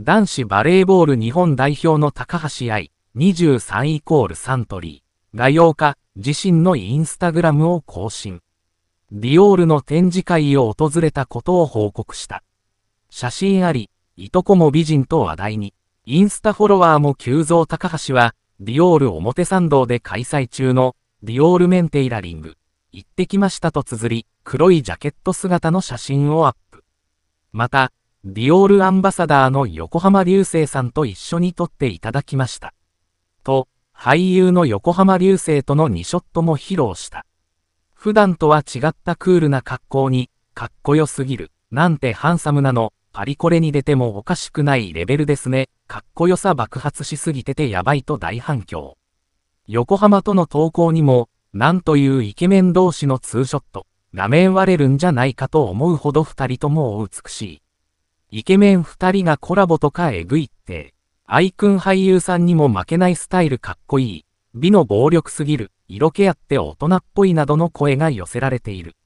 男子バレーボール日本代表の高橋愛、23イコールサントリー、が8日、自身のインスタグラムを更新。ディオールの展示会を訪れたことを報告した。写真あり、いとこも美人と話題に、インスタフォロワーも急増高橋は、ディオール表参道で開催中の、ディオールメンテイラリング、行ってきましたと綴り、黒いジャケット姿の写真をアップ。また、ディオールアンバサダーの横浜流星さんと一緒に撮っていただきました。と、俳優の横浜流星との2ショットも披露した。普段とは違ったクールな格好に、かっこよすぎる、なんてハンサムなの、パリコレに出てもおかしくないレベルですね、かっこよさ爆発しすぎててやばいと大反響。横浜との投稿にも、なんというイケメン同士のツーショット、画面割れるんじゃないかと思うほど二人とも美しい。イケメン二人がコラボとかえぐいって、イクン俳優さんにも負けないスタイルかっこいい、美の暴力すぎる、色気あって大人っぽいなどの声が寄せられている。